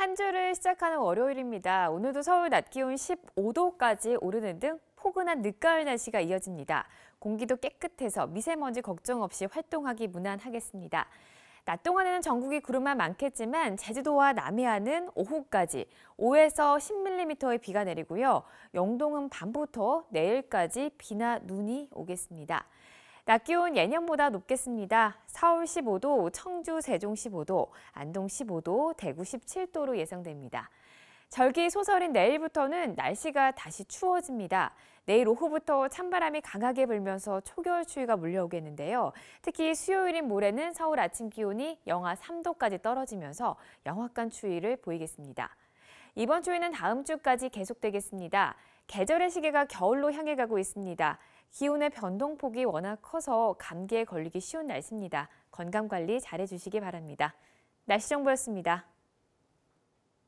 한 주를 시작하는 월요일입니다. 오늘도 서울 낮 기온 15도까지 오르는 등 포근한 늦가을 날씨가 이어집니다. 공기도 깨끗해서 미세먼지 걱정 없이 활동하기 무난하겠습니다. 낮 동안에는 전국이 구름만 많겠지만 제주도와 남해안은 오후까지 5에서 10mm의 비가 내리고요. 영동은 밤부터 내일까지 비나 눈이 오겠습니다. 낮 기온 예년보다 높겠습니다. 서울 15도, 청주, 세종 15도, 안동 15도, 대구 17도로 예상됩니다. 절기 소설인 내일부터는 날씨가 다시 추워집니다. 내일 오후부터 찬바람이 강하게 불면서 초겨울추위가 물려오겠는데요. 특히 수요일인 모레는 서울 아침 기온이 영하 3도까지 떨어지면서 영하간 추위를 보이겠습니다. 이번 추위는 다음 주까지 계속되겠습니다. 계절의 시계가 겨울로 향해 가고 있습니다. 기온의 변동폭이 워낙 커서 감기에 걸리기 쉬운 날씨입니다. 건강 관리 잘해주시기 바랍니다. 날씨 정보였습니다.